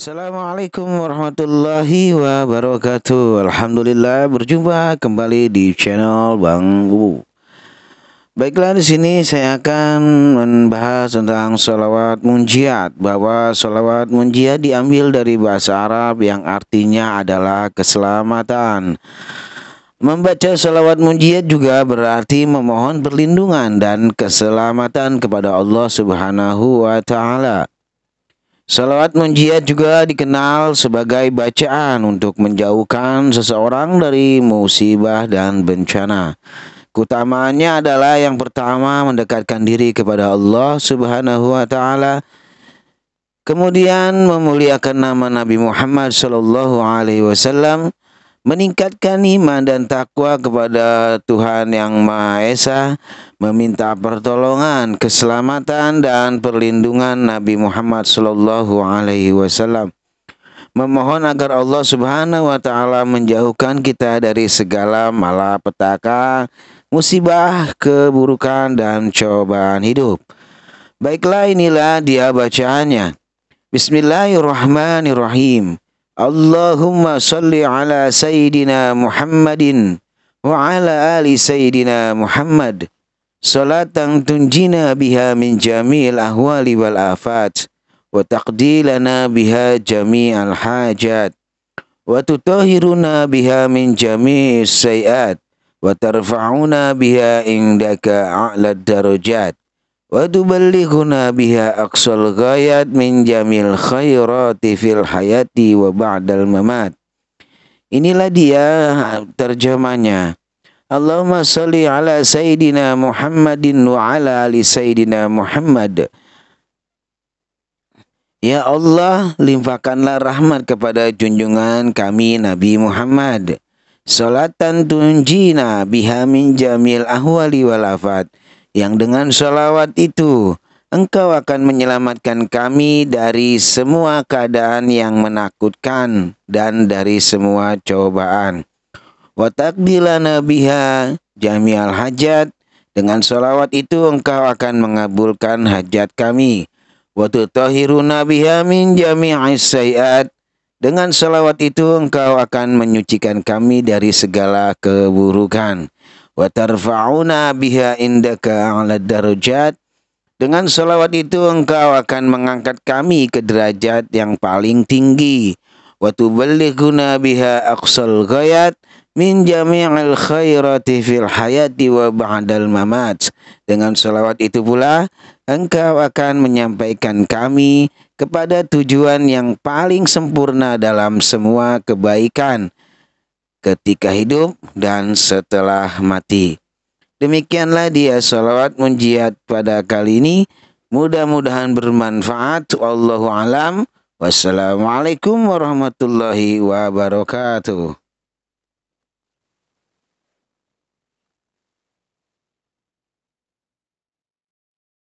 Assalamualaikum warahmatullahi wabarakatuh Alhamdulillah berjumpa kembali di channel Bang Bu Baiklah di sini saya akan membahas tentang sholawat munjiat Bahwa sholawat munjiat diambil dari bahasa Arab yang artinya adalah keselamatan Membaca salawat munjiat juga berarti memohon perlindungan dan keselamatan kepada Allah Subhanahu wa taala. Salawat munjiat juga dikenal sebagai bacaan untuk menjauhkan seseorang dari musibah dan bencana. Keutamaannya adalah yang pertama mendekatkan diri kepada Allah Subhanahu wa taala. Kemudian memuliakan nama Nabi Muhammad sallallahu alaihi wasallam meningkatkan iman dan takwa kepada Tuhan Yang Maha Esa, meminta pertolongan, keselamatan dan perlindungan Nabi Muhammad SAW, alaihi wasallam. Memohon agar Allah Subhanahu wa taala menjauhkan kita dari segala malapetaka, musibah, keburukan dan cobaan hidup. Baiklah inilah dia bacaannya. Bismillahirrahmanirrahim. اللهم صل على سيدنا محمد وعلى آل سيدنا محمد صلاة تنجينا بها من جميع الأهوال والآفات وتقضي لنا بها جميع الحاجات وتطهرنا بها من جميع السيئات وترفعنا بها عندك أعلى الدرجات wa tuballighuna biha aqsal ghayat min jamil khairati fil hayati wa ba'dal mamat inilah dia terjemahnya Allahumma salli ala sayyidina Muhammadin wa ala ali sayyidina Muhammad Ya Allah, limpahkanlah rahmat kepada junjungan kami Nabi Muhammad. Salatan tunjina biha min jamil ahwali walafat yang dengan sholawat itu engkau akan menyelamatkan kami dari semua keadaan yang menakutkan dan dari semua cobaan. Watakdilana biha jami'al hajat. Dengan sholawat itu engkau akan mengabulkan hajat kami. Watutohiruna biha min jami'is sayyat. Dengan sholawat itu engkau akan menyucikan kami dari segala keburukan wa tarfa'una biha indaka a'la darajat dengan selawat itu engkau akan mengangkat kami ke derajat yang paling tinggi wa tubalighuna biha aqsal ghayat min jami'il khairati fil hayati wa ba'dal mamat dengan selawat itu pula engkau akan menyampaikan kami kepada tujuan yang paling sempurna dalam semua kebaikan ketika hidup dan setelah mati. Demikianlah dia salawat munjiat pada kali ini. Mudah-mudahan bermanfaat. Wallahu alam. Wassalamualaikum warahmatullahi wabarakatuh.